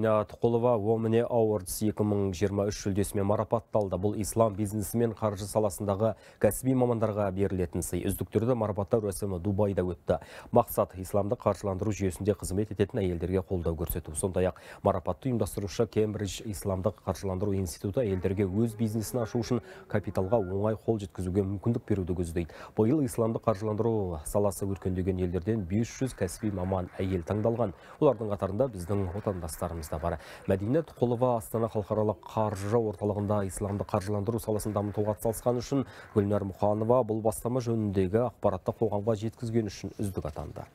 Тұқылова Оміне Ауардс 2023 жүлдесімен марапатталды. Бұл ислам бизнесі мен қаржы саласындағы кәсіби мамандарға берілетін сый. Үздіктерді марапаттау рәсімі Дубайда өтті. Мақсат исламды қаржыландыру жүйесінде қызмет ететін әйелдерге қолдау көрсету. Сондай-ақ марапатты ұйымдастырушы Кембридж исламдық қаржыландыру институты әйелдерге өз бизнесін ашу үшін капиталға оңай қол жеткізуге мүмкіндік беруді көздейді. Биыл исламдық қаржыландыру саласы өркендеген елдерден 500 кәсіби маман әйел таңдалған. Олардың қатарында біздің отандастарымыз студиямызда бар құлова астана халықаралық қаржы орталығында исламды қаржыландыру саласын дамытуға атсалысқаны үшін гүлнар мұханова бұл бастама жөніндегі ақпаратты қоғамға жеткізген үшін үздік атанды